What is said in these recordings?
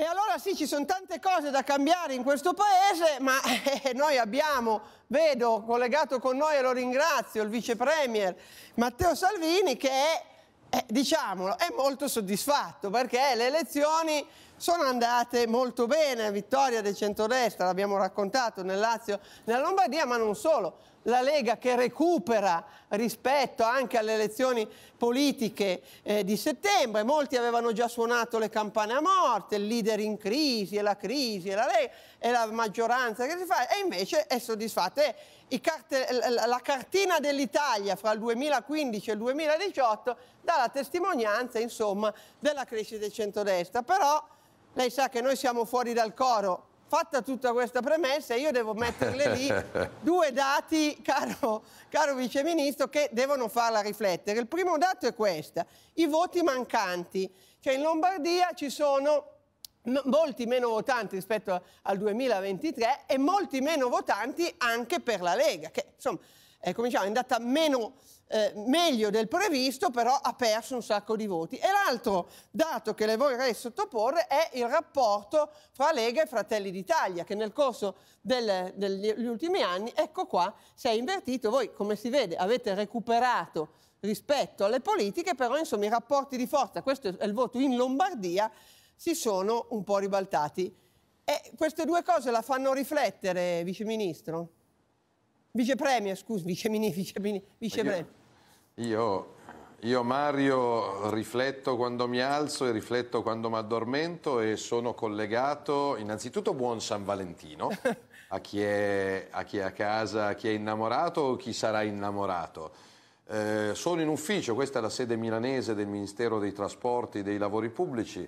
E allora sì, ci sono tante cose da cambiare in questo paese, ma eh, noi abbiamo, vedo collegato con noi e lo ringrazio, il vice premier Matteo Salvini che è, eh, diciamolo, è molto soddisfatto perché le elezioni sono andate molto bene, vittoria del centrodestra, l'abbiamo raccontato nel Lazio, nella Lombardia, ma non solo. La Lega che recupera rispetto anche alle elezioni politiche eh, di settembre, molti avevano già suonato le campane a morte, il leader in crisi, e la crisi, e la Lega, e la maggioranza che si fa, e invece è soddisfatta. Eh, la cartina dell'Italia fra il 2015 e il 2018 dà la testimonianza, insomma, della crescita del centrodestra. Però lei sa che noi siamo fuori dal coro. Fatta tutta questa premessa, io devo metterle lì due dati, caro, caro viceministro, che devono farla riflettere. Il primo dato è questo, i voti mancanti. Cioè in Lombardia ci sono molti meno votanti rispetto al 2023 e molti meno votanti anche per la Lega, che insomma è, cominciamo, è andata meno, eh, meglio del previsto, però ha perso un sacco di voti. E l'altro dato che le vorrei sottoporre è il rapporto fra Lega e Fratelli d'Italia, che nel corso del, degli ultimi anni, ecco qua, si è invertito. Voi, come si vede, avete recuperato rispetto alle politiche, però insomma i rapporti di forza, questo è il voto in Lombardia, si sono un po' ribaltati. E queste due cose la fanno riflettere, Vice Ministro? Vicepremier, scusi, Vice vicemini, vicepremier. Io, io, Mario, rifletto quando mi alzo e rifletto quando mi addormento e sono collegato. Innanzitutto buon San Valentino a chi è a, chi è a casa, a chi è innamorato o chi sarà innamorato. Eh, sono in ufficio, questa è la sede milanese del Ministero dei Trasporti e dei Lavori Pubblici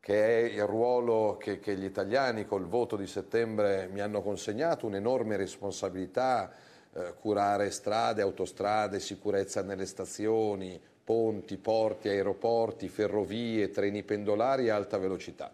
che è il ruolo che, che, gli italiani col voto di settembre mi hanno consegnato, un'enorme responsabilità, eh, curare strade, autostrade, sicurezza nelle stazioni, ponti, porti, aeroporti, ferrovie, treni pendolari e alta velocità.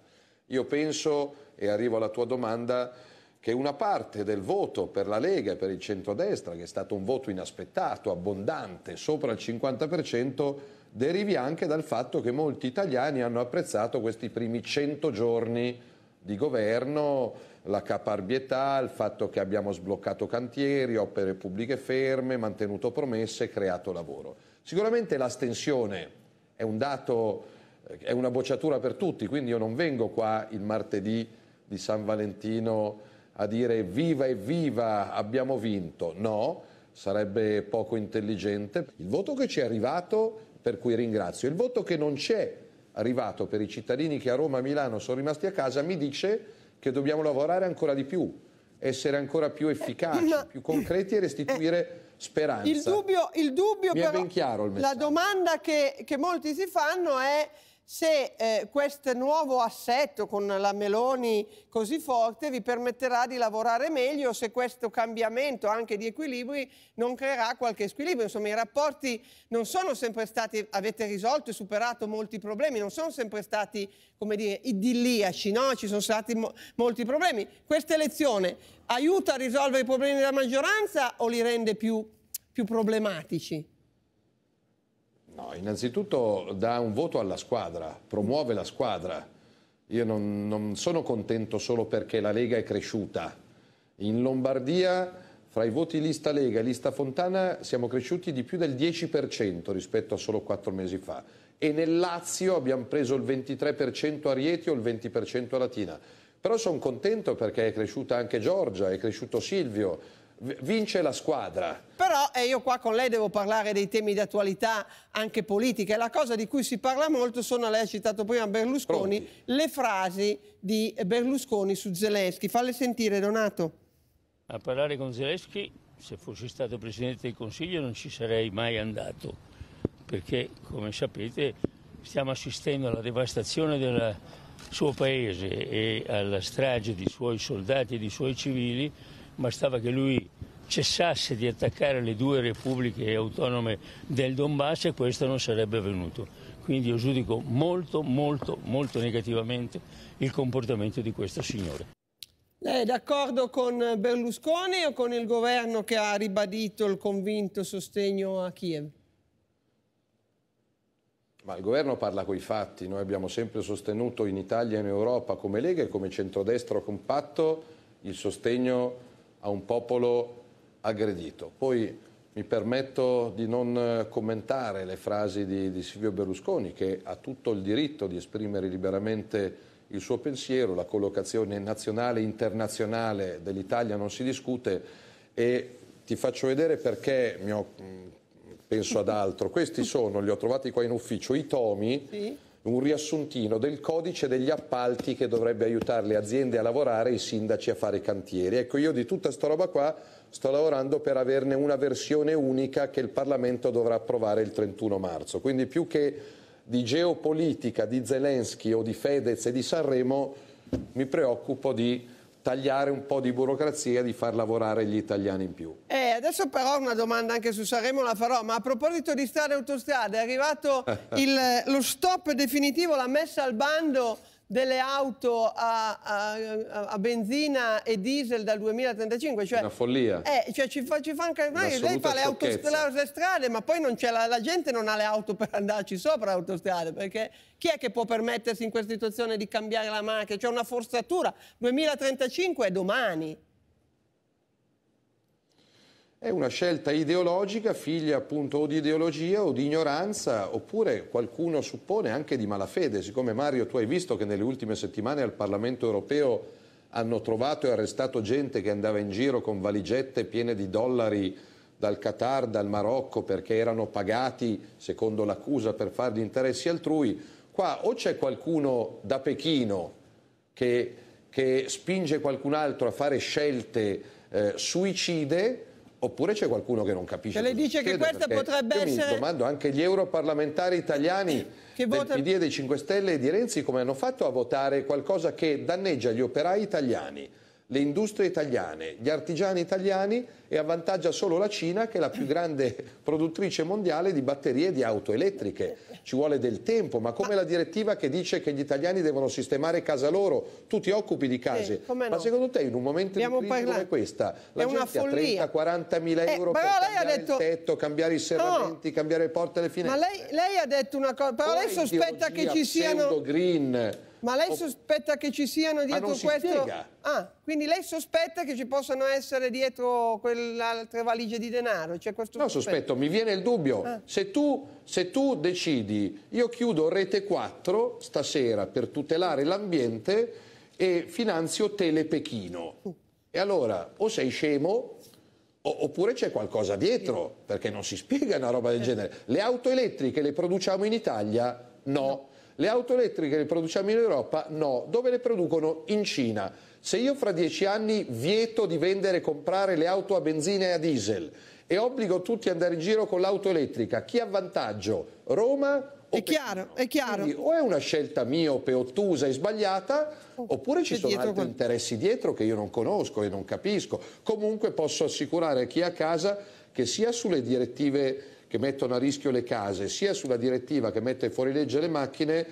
Io penso, e arrivo alla tua domanda, che una parte del voto per la Lega e per il centrodestra, che è stato un voto inaspettato, abbondante, sopra il 50%, derivi anche dal fatto che molti italiani hanno apprezzato questi primi 100 giorni di governo, la caparbietà, il fatto che abbiamo sbloccato cantieri, opere pubbliche ferme, mantenuto promesse, creato lavoro. Sicuramente l'astensione è un dato, eh, è una bocciatura per tutti, quindi io non vengo qua il martedì di San Valentino a dire viva e viva abbiamo vinto, no, sarebbe poco intelligente. Il voto che ci è arrivato per cui ringrazio. Il voto che non c'è arrivato per i cittadini che a Roma e Milano sono rimasti a casa mi dice che dobbiamo lavorare ancora di più, essere ancora più efficaci, più concreti e eh, restituire speranza. Il dubbio, il dubbio però, la domanda che, che molti si fanno è se eh, questo nuovo assetto con la Meloni così forte vi permetterà di lavorare meglio, se questo cambiamento anche di equilibri non creerà qualche squilibrio. Insomma, i rapporti non sono sempre stati, avete risolto e superato molti problemi, non sono sempre stati, come dire, idilliaci, no? Ci sono stati mo molti problemi. Questa elezione aiuta a risolvere i problemi della maggioranza o li rende più, più problematici? No, innanzitutto dà un voto alla squadra, promuove la squadra. Io non, non sono contento solo perché la Lega è cresciuta. In Lombardia fra i voti lista Lega e lista Fontana siamo cresciuti di più del 10% rispetto a solo quattro mesi fa e nel Lazio abbiamo preso il 23% a Rieti o il 20% a Latina. Però sono contento perché è cresciuta anche Giorgia, è cresciuto Silvio, vince la squadra. Però eh, io qua con lei devo parlare dei temi di attualità anche politica la cosa di cui si parla molto sono, lei ha citato prima Berlusconi, Pronti. le frasi di Berlusconi su Zelensky. Falle sentire Donato. A parlare con Zelensky, se fossi stato Presidente del Consiglio non ci sarei mai andato, perché come sapete stiamo assistendo alla devastazione del suo paese e alla strage di suoi soldati e di suoi civili bastava che lui cessasse di attaccare le due repubbliche autonome del Donbass e questo non sarebbe avvenuto. Quindi io giudico molto, molto, molto negativamente il comportamento di questo signore. Lei è d'accordo con Berlusconi o con il governo che ha ribadito il convinto sostegno a Kiev? Ma il governo parla coi fatti, noi abbiamo sempre sostenuto in Italia e in Europa come Lega e come centrodestra compatto il sostegno a a un popolo aggredito. Poi mi permetto di non eh, commentare le frasi di, di, Silvio Berlusconi che ha tutto il diritto di esprimere liberamente il suo pensiero, la collocazione nazionale e internazionale dell'Italia non si discute e ti faccio vedere perché ho, mm, penso ad altro. Questi sono, li ho trovati qua in ufficio, i tomi sì un riassuntino del codice degli appalti che dovrebbe aiutare le aziende a lavorare e i sindaci a fare i cantieri. Ecco, io di tutta sta roba qua sto lavorando per averne una versione unica che il Parlamento dovrà approvare il 31 marzo. Quindi più che di geopolitica di Zelensky o di Fedez e di Sanremo mi preoccupo di tagliare un po' di burocrazia e di far lavorare gli italiani in più. Eh, adesso però una domanda anche su Saremo la farò, ma a proposito di strade e autostrade è arrivato il, lo stop definitivo, la messa al bando delle auto a, a, a, benzina e diesel dal 2035. Cioè, una follia. Eh, cioè ci fa, ci fa anche lei fa le autostrade, ma poi la, la, gente non ha le auto per andarci sopra autostrade, perché chi è che può permettersi in questa situazione di cambiare la macchina? C'è una forzatura. 2035 è domani. È una scelta ideologica, figlia appunto o di ideologia o di ignoranza, oppure qualcuno suppone anche di malafede, siccome Mario tu hai visto che nelle ultime settimane al Parlamento europeo hanno trovato e arrestato gente che andava in giro con valigette piene di dollari dal Qatar, dal Marocco, perché erano pagati, secondo l'accusa, per fare gli interessi altrui. Qua o c'è qualcuno da Pechino che, che spinge qualcun altro a fare scelte eh, suicide, oppure c'è qualcuno che non capisce. Che le dice che questa potrebbe essere... mi domando anche gli europarlamentari italiani che vota... del PD, dei 5 Stelle e di Renzi come hanno fatto a votare qualcosa che danneggia gli operai italiani le industrie italiane, gli artigiani italiani e avvantaggia solo la Cina che è la più grande produttrice mondiale di batterie di auto elettriche. Ci vuole del tempo, ma come la direttiva che dice che gli italiani devono sistemare casa loro, tu ti occupi di case, eh, no? ma secondo te in un momento Abbiamo di crisi parlato. come questa la è gente ha 30-40 mila eh, euro eh, per cambiare detto... il tetto, cambiare i serramenti, no. cambiare le porte e le finestre? Ma lei, lei, ha detto una cosa, però lei sospetta che ci siano... green ma lei o... sospetta che ci siano dietro questo? Spiega. Ah, quindi lei sospetta che ci possano essere dietro quelle altre valigie di denaro? Cioè questo no, sospetto? sospetto, mi viene il dubbio. Ah. Se, tu, se tu decidi, io chiudo Rete 4 stasera per tutelare l'ambiente e finanzio Tele Pechino. E allora o sei scemo oppure c'è qualcosa dietro, perché non si spiega una roba del genere. Le auto elettriche le produciamo in Italia? No. no. Le auto elettriche le produciamo in Europa? No. Dove le producono? In Cina. Se io fra dieci anni vieto di vendere e comprare le auto a benzina e a diesel e obbligo tutti ad andare in giro con l'auto elettrica, chi ha vantaggio? Roma è chiaro, è chiaro. Quindi, o è una scelta miope, ottusa e sbagliata, oh, oppure ci sono altri quanto... interessi dietro che io non conosco e non capisco. Comunque posso assicurare a chi è a casa che sia sulle direttive che mettono a rischio le case, sia sulla direttiva che mette fuori legge le macchine,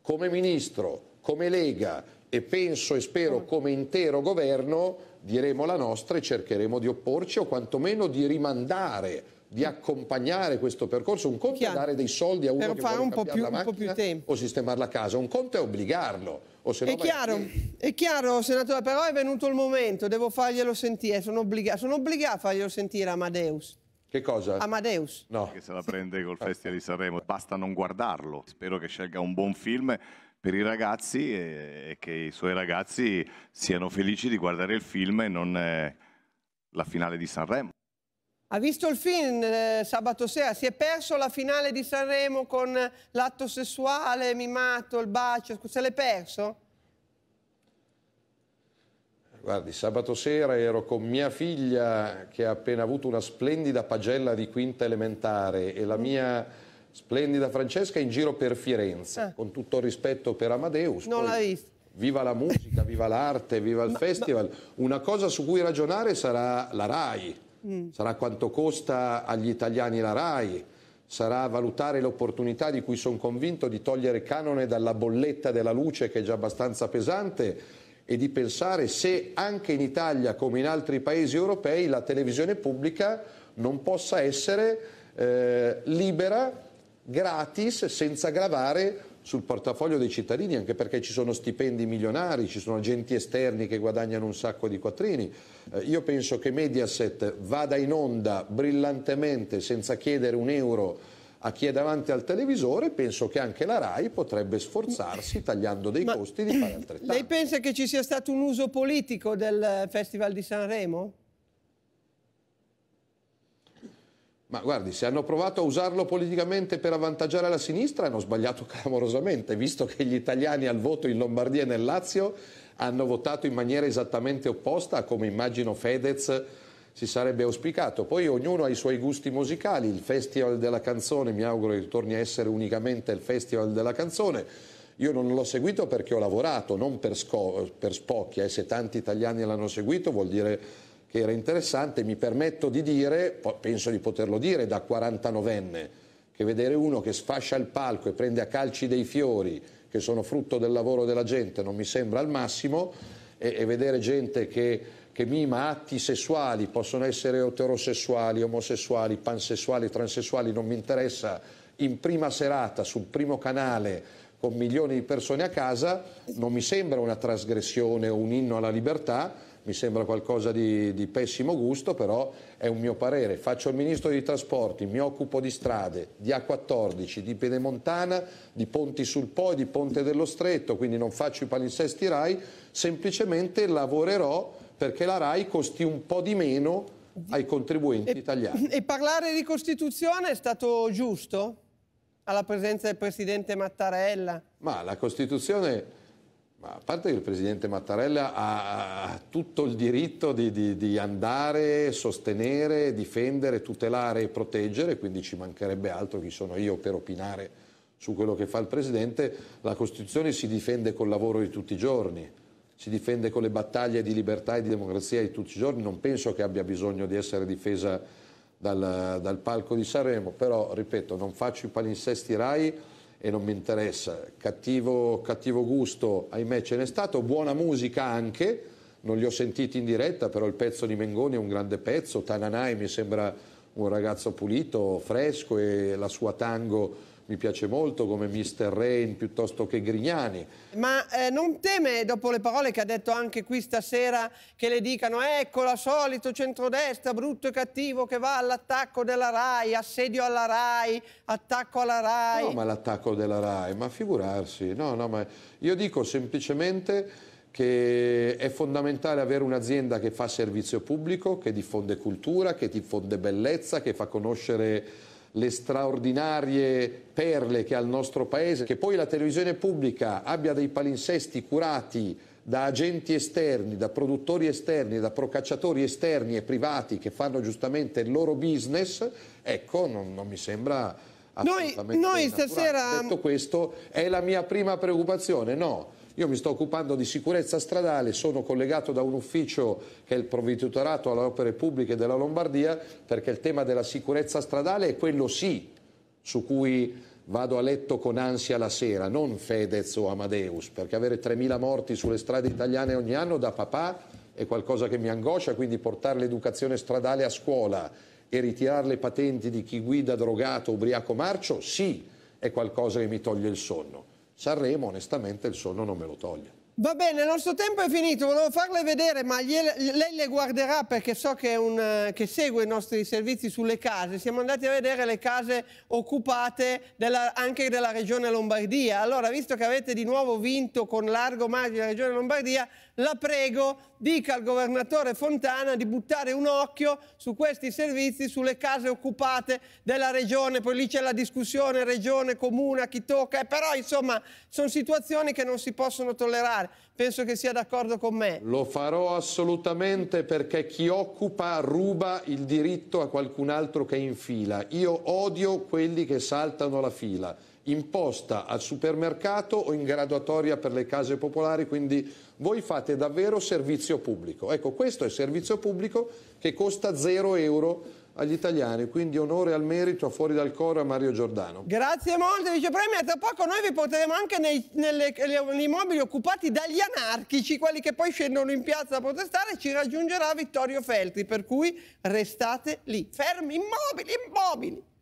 come Ministro, come Lega e penso e spero mm. come intero governo diremo la nostra e cercheremo di opporci o quantomeno di rimandare di accompagnare questo percorso, un conto è dare dei soldi a uno per che vuole un po più, la macchina un po più tempo. o sistemare la casa, un conto è obbligarlo. è, vai... chiaro, è chiaro, senatore, però è venuto il momento, devo farglielo sentire, sono obbligato, sono obbligato a farglielo sentire Amadeus. Che cosa? Amadeus. No. Che se la prende col Festival di Sanremo. Basta non guardarlo. Spero che scelga un buon film per i ragazzi e, che i suoi ragazzi siano felici di guardare il film e non eh, la finale di Sanremo. Ha visto il film eh, sabato sera, si è perso la finale di Sanremo con l'atto sessuale mimato, il bacio, se l'è perso? Guardi, sabato sera ero con mia figlia che ha appena avuto una splendida pagella di quinta elementare e la mia splendida Francesca in giro per Firenze, ah. con tutto il rispetto per Amadeus. Non l'hai visto. Viva la musica, viva l'arte, viva il ma, festival. Ma... Una cosa su cui ragionare sarà la RAI, mm. sarà quanto costa agli italiani la RAI sarà valutare l'opportunità di cui sono convinto di togliere canone dalla bolletta della luce che è già abbastanza pesante e di pensare se anche in Italia, come in altri paesi europei, la televisione pubblica non possa essere eh, libera, gratis, senza gravare sul portafoglio dei cittadini, anche perché ci sono stipendi milionari, ci sono agenti esterni che guadagnano un sacco di quattrini. Eh, io penso che Mediaset vada in onda brillantemente senza chiedere un euro a chi è davanti al televisore, penso che anche la RAI potrebbe sforzarsi, tagliando dei Ma costi, di fare altrettanto. Lei pensa che ci sia stato un uso politico del eh, Festival di Sanremo? Ma guardi, se hanno provato a usarlo politicamente per avvantaggiare la sinistra, hanno sbagliato clamorosamente, visto che gli italiani al voto in Lombardia e nel Lazio hanno votato in maniera esattamente opposta a come immagino Fedez si sarebbe auspicato. Poi ognuno ha i suoi gusti musicali, il Festival della Canzone mi auguro che torni a essere unicamente il Festival della Canzone. Io non l'ho seguito perché ho lavorato, non per, sco- per spocchia e eh. se tanti italiani l'hanno seguito vuol dire che era interessante. Mi permetto di dire, penso di poterlo dire da 49enne, che vedere uno che sfascia il palco e prende a calci dei fiori che sono frutto del lavoro della gente non mi sembra al massimo e, e vedere gente che che mima atti sessuali, possono essere eterosessuali, omosessuali, pansessuali, transessuali, non mi interessa, in prima serata sul primo canale con milioni di persone a casa, non mi sembra una trasgressione o un inno alla libertà, mi sembra qualcosa di, di, pessimo gusto, però è un mio parere. Faccio il ministro dei trasporti, mi occupo di strade, di A14, di Pedemontana, di ponti sul Po di Ponte dello Stretto, quindi non faccio i palinsesti RAI, semplicemente lavorerò perché la RAI costi un po' di meno ai contribuenti e, italiani. E parlare di Costituzione è stato giusto? Alla presenza del Presidente Mattarella? Ma la Costituzione... Ma a parte che il presidente Mattarella ha tutto il diritto di, di, di, andare, sostenere, difendere, tutelare e proteggere, quindi ci mancherebbe altro chi sono io per opinare su quello che fa il presidente, la Costituzione si difende col lavoro di tutti i giorni si difende con le battaglie di libertà e di democrazia di tutti i giorni, non penso che abbia bisogno di essere difesa dal, dal palco di Sanremo, però ripeto, non faccio i palinsesti Rai e non mi interessa. Cattivo, cattivo gusto, ahimè ce n'è stato, buona musica anche, non li ho sentiti in diretta, però il pezzo di Mengoni è un grande pezzo, Tananai mi sembra un ragazzo pulito, fresco e la sua tango mi piace molto come Mister Rain piuttosto che Grignani. Ma eh, non teme, dopo le parole che ha detto anche qui stasera, che le dicano ecco la solito centrodestra brutto e cattivo che va all'attacco della RAI, assedio alla RAI, attacco alla RAI? No, ma l'attacco della RAI, ma figurarsi, no, no, ma io dico semplicemente che è fondamentale avere un'azienda che fa servizio pubblico, che diffonde cultura, che diffonde bellezza, che fa conoscere le straordinarie perle che ha il nostro paese, che poi la televisione pubblica abbia dei palinsesti curati da agenti esterni, da produttori esterni, da procacciatori esterni e privati che fanno giustamente il loro business, ecco, non, non mi sembra assolutamente Noi, noi stasera... Detto questo, è la mia prima preoccupazione, no? Io mi sto occupando di sicurezza stradale, sono collegato da un ufficio che è il provveditorato alle opere pubbliche della Lombardia perché il tema della sicurezza stradale è quello sì su cui vado a letto con ansia la sera, non Fedez o Amadeus, perché avere 3.000 morti sulle strade italiane ogni anno da papà è qualcosa che mi angoscia, quindi portare l'educazione stradale a scuola e ritirare le patenti di chi guida drogato, ubriaco, marcio, sì, è qualcosa che mi toglie il sonno. Sanremo onestamente il sonno non me lo toglie. Va bene, il nostro tempo è finito, volevo farle vedere, ma gliele, lei le guarderà perché so che, un, che, segue i nostri servizi sulle case. Siamo andati a vedere le case occupate della, anche della regione Lombardia. Allora, visto che avete di nuovo vinto con largo margine la regione Lombardia, la prego, dica al governatore Fontana di buttare un occhio su questi servizi, sulle case occupate della regione. Poi lì c'è la discussione regione, comune, chi tocca, eh, però insomma sono situazioni che non si possono tollerare fare. Penso che sia d'accordo con me. Lo farò assolutamente perché chi occupa ruba il diritto a qualcun altro che è in fila. Io odio quelli che saltano la fila. Imposta al supermercato o in graduatoria per le case popolari, quindi voi fate davvero servizio pubblico. Ecco, questo è servizio pubblico che costa 0 euro agli italiani, quindi onore al merito fuori dal coro a Mario Giordano. Grazie molte vicepremio, tra poco noi vi porteremo anche nei, nelle, nei immobili occupati dagli anarchici, quelli che poi scendono in piazza a protestare, ci raggiungerà Vittorio Feltri, per cui restate lì, fermi, immobili, immobili.